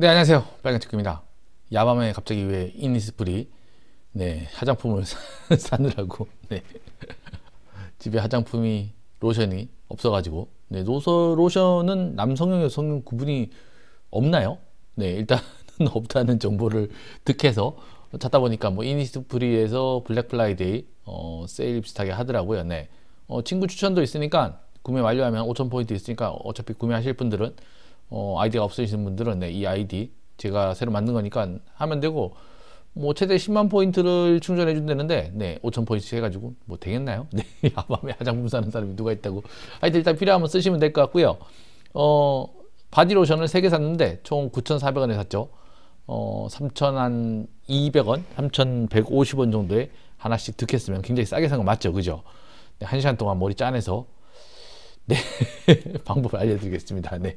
네 안녕하세요 빨간특구입니다 야밤에 갑자기 왜 이니스프리 네 화장품을 사느라고 네 집에 화장품이 로션이 없어가지고 네 로서, 로션은 남성용 여성용 구분이 없나요? 네 일단은 없다는 정보를 득해서 찾다 보니까 뭐 이니스프리에서 블랙플라이데이 어, 세일 비슷하게 하더라고요 네 어, 친구 추천도 있으니까 구매 완료하면 5,000포인트 있으니까 어차피 구매하실 분들은 어, 아이디가 없으신 분들은 네, 이 아이디 제가 새로 만든 거니까 하면 되고 뭐 최대 10만 포인트를 충전해 준다는데 네 5천 포인트 해가지고 뭐 되겠나요? 네 야밤에 화장품 사는 사람이 누가 있다고 하여튼 일단 필요하면 쓰시면 될 것 같고요 어 바디로션을 3개 샀는데 총 9,400원에 샀죠 어 3,200원 3,150원 정도에 하나씩 득했으면 굉장히 싸게 산 거 맞죠 그죠? 네, 1시간 동안 머리 짜내서 네 방법을 알려드리겠습니다 네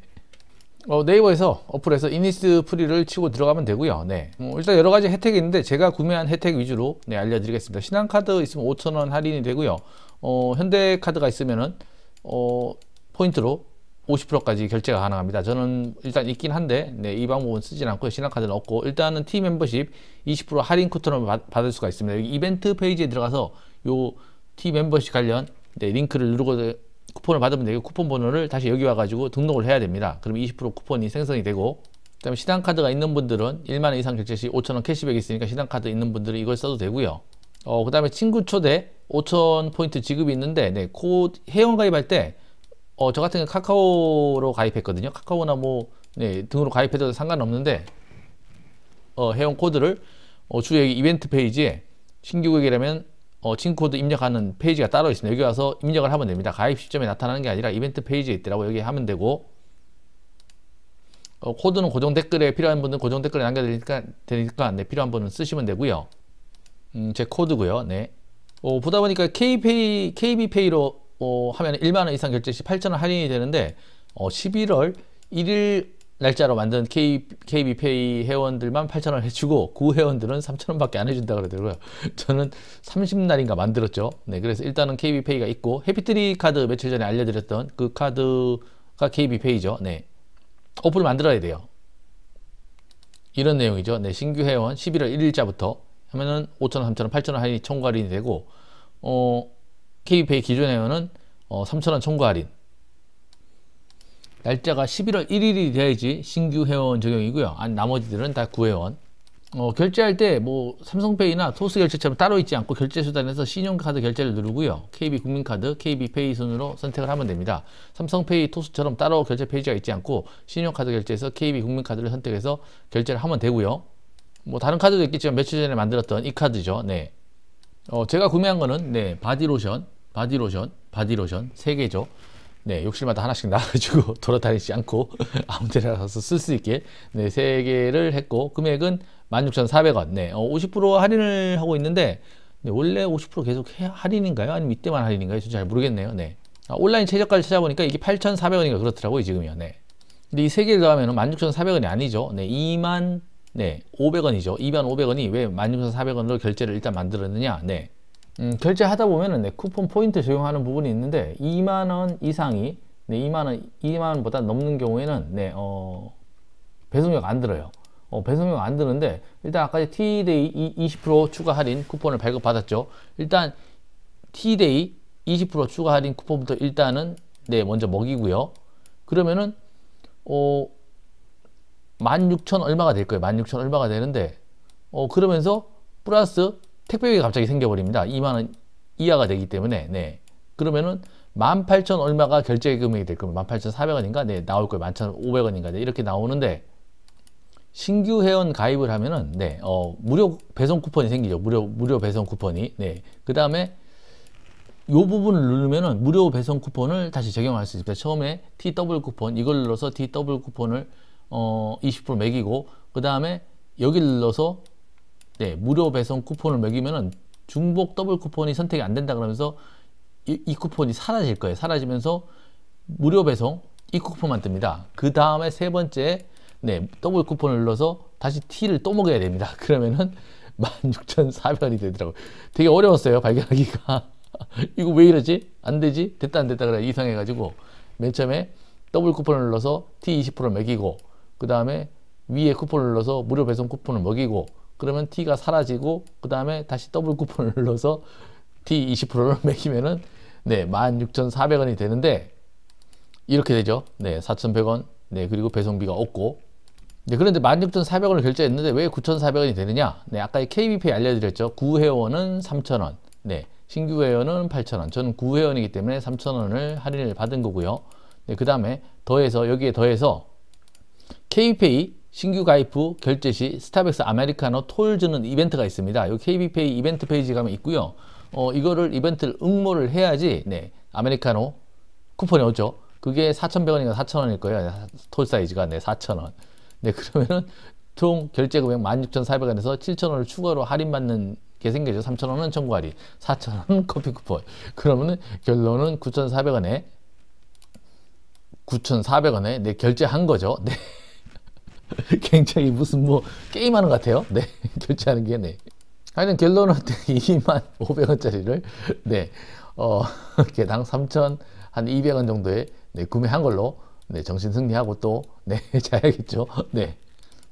어, 네이버에서 어플에서 이니스 프리를 치고 들어가면 되고요. 네. 어, 일단 여러 가지 혜택이 있는데 제가 구매한 혜택 위주로 네, 알려드리겠습니다. 신한카드 있으면 5천원 할인이 되고요. 어, 현대카드가 있으면은 어, 포인트로 50%까지 결제가 가능합니다. 저는 일단 있긴 한데 네, 이 방법은 쓰진 않고 신한카드는 없고 일단은 팀 멤버십 20% 할인 쿠폰을 받, 을 수가 있습니다. 여기 이벤트 페이지에 들어가서 요팀 멤버십 관련 네, 링크를 누르고 쿠폰을 받으면 되게 쿠폰 번호를 다시 여기 와가지고 등록을 해야 됩니다. 그럼 20% 쿠폰이 생성이 되고 그다음에 신한카드가 있는 분들은 1만원 이상 결제 시 5천원 캐시백 있으니까 신한카드 있는 분들은 이걸 써도 되고요. 어, 그 다음에 친구 초대 5천포인트 지급이 있는데 네, 코 회원 가입할 때 어, 저 같은 경우 카카오로 가입했거든요. 카카오나 뭐 네, 등으로 가입해도 상관없는데 어, 회원 코드를 어, 주요 이벤트 페이지에 신규 고객이라면 어, 친코드 입력하는 페이지가 따로 있습니다. 여기 와서 입력을 하면 됩니다. 가입 시점에 나타나는 게 아니라 이벤트 페이지에 있더라고 여기 하면 되고 어, 코드는 고정 댓글에 필요한 분은 고정 댓글에 남겨드리니까 되니까 네, 필요한 분은 쓰시면 되고요. 음, 제 코드고요. 네. 어, 보다 보니까 KPay, KB페이로 어, 하면 1만원 이상 결제 시 8천원 할인이 되는데 어, 11월 1일 날짜로 만든 K, KB페이 회원들만 8,000원 해주고 구 그 회원들은 3,000원밖에 안 해준다 그러더라고요. 저는 30날인가 만들었죠. 네, 그래서 일단은 KB페이가 있고 해피트리 카드 며칠 전에 알려드렸던 그 카드가 KB페이죠. 네, 어플 만들어야 돼요. 이런 내용이죠. 네, 신규 회원 11월 1일자부터 하면은 5,000원, 3,000원, 8,000원 할인이 총괄인이 되고 어, KB페이 기존 회원은 어, 3,000원 청구 할인 날짜가 11월 1일이 돼야지 신규 회원 적용이고요. 아니, 나머지들은 다 구회원. 어, 결제할 때 뭐 삼성페이나 토스 결제처럼 따로 있지 않고 결제 수단에서 신용카드 결제를 누르고요. KB 국민카드, KB페이 순으로 선택을 하면 됩니다. 삼성페이, 토스처럼 따로 결제 페이지가 있지 않고 신용카드 결제에서 KB 국민카드를 선택해서 결제를 하면 되고요. 뭐 다른 카드도 있겠지만 며칠 전에 만들었던 이 카드죠. 네. 어, 제가 구매한 거는 네, 바디로션, 바디로션, 바디로션 3개죠. 네, 욕실마다 하나씩 나가지고 돌아다니지 않고 아무 데나 가서 쓸 수 있게 네, 세 개를 했고 금액은 16,400원. 네, 어, 50% 할인을 하고 있는데 네, 원래 50% 계속 해, 할인인가요? 아니면 이때만 할인인가요? 잘 모르겠네요. 네. 아, 온라인 최저가를 찾아보니까 이게 8,400원인가 그렇더라고요, 지금요. 네. 근데 이 세 개를 더하면 16,400원이 아니죠. 네, 2만 네, 500원이죠. 2만 500원이 왜 16,400원으로 결제를 일단 만들었느냐? 네. 음, 결제하다 보면은 네, 쿠폰 포인트 적용하는 부분이 있는데 2만원 이상이 네, 2만원 2만원보다 넘는 경우에는 네, 어, 배송료가 안 들어요 어, 배송료가 안 드는데 일단 아까 T데이 20% 추가 할인 쿠폰을 발급받았죠 일단 T데이 20% 추가 할인 쿠폰부터 일단은 네 먼저 먹이고요 그러면은 어16,000 얼마가 될 거예요 16,000 얼마가 되는데 어 그러면서 플러스 택배비가 갑자기 생겨버립니다. 2만원 이하가 되기 때문에, 네. 그러면은 18,000 얼마가 결제 금액이 될 겁니다. 18,400원인가? 네, 나올 거예요. 11,500원인가? 네, 이렇게 나오는데, 신규 회원 가입을 하면은, 네, 어, 무료 배송 쿠폰이 생기죠. 무료, 무료 배송 쿠폰이. 네. 그 다음에, 요 부분을 누르면은 무료 배송 쿠폰을 다시 적용할 수 있습니다. 처음에 T 더블 쿠폰, 이걸 눌러서 T 더블 쿠폰을 어, 20% 매기고, 그 다음에 여기를 눌러서 네, 무료 배송 쿠폰을 매기면은 중복 더블 쿠폰이 선택이 안 된다 그러면서 이, 이 쿠폰이 사라질 거예요. 사라지면서 무료 배송 이 쿠폰만 뜹니다. 그 다음에 세 번째 네, 더블 쿠폰을 눌러서 다시 T를 또 먹여야 됩니다. 그러면은 16,400원이 되더라고요. 되게 어려웠어요. 발견하기가. 이거 왜 이러지? 안 되지? 됐다 안 됐다 그래 이상해가지고 맨 처음에 더블 쿠폰을 눌러서 T20%를 매기고 그 다음에 위에 쿠폰을 눌러서 무료 배송 쿠폰을 먹이고 그러면 T가 사라지고 그 다음에 다시 더블 쿠폰을 눌러서 T 20%를 매기면은 네 16,400원이 되는데 이렇게 되죠 네 4,100원 네 그리고 배송비가 없고 네 그런데 16,400원을 결제했는데 왜 9,400원이 되느냐 네 아까 KBP 알려드렸죠 구회원은 3,000원 네 신규 회원은 8,000원 저는 구회원이기 때문에 3,000원을 할인을 받은 거고요 네, 그 다음에 더해서 여기에 더해서 KPay 신규 가입 후 결제 시 스타벅스 아메리카노 톨 주는 이벤트가 있습니다. 요 KB페이 이벤트 페이지 가면 있고요. 어, 이거를 이벤트를 응모를 해야지 네, 아메리카노 쿠폰이 오죠. 그게 4,100원인가 4,000원일 거예요. 톨 사이즈가 네, 4,000원. 네, 그러면은 총 결제 금액 16,400원에서 7,000원을 추가로 할인받는 게 생겨죠. 3,000원은 청구 할인, 4,000원 커피 쿠폰. 그러면은 결론은 9,400원에 9,400원에 네, 결제한 거죠. 네. 굉장히 무슨 뭐 게임하는 것 같아요. 네, 결제하는 게 네. 하여튼 결론은 2만 500원짜리를 네, 어, 개당 3천 한 200원 정도에 네, 구매한 걸로 네, 정신 승리하고 또 네, 자야겠죠. 네.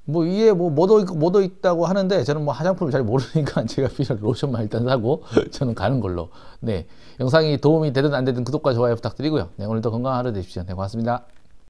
뭐 위에 뭐뭐도 있고 뭐도 있다고 하는데 저는 뭐 화장품을 잘 모르니까 제가 필요한 로션만 일단 사고 저는 가는 걸로. 네. 영상이 도움이 되든 안 되든 구독과 좋아요 부탁드리고요. 네, 오늘도 건강한 하루 되십시오. 네, 고맙습니다.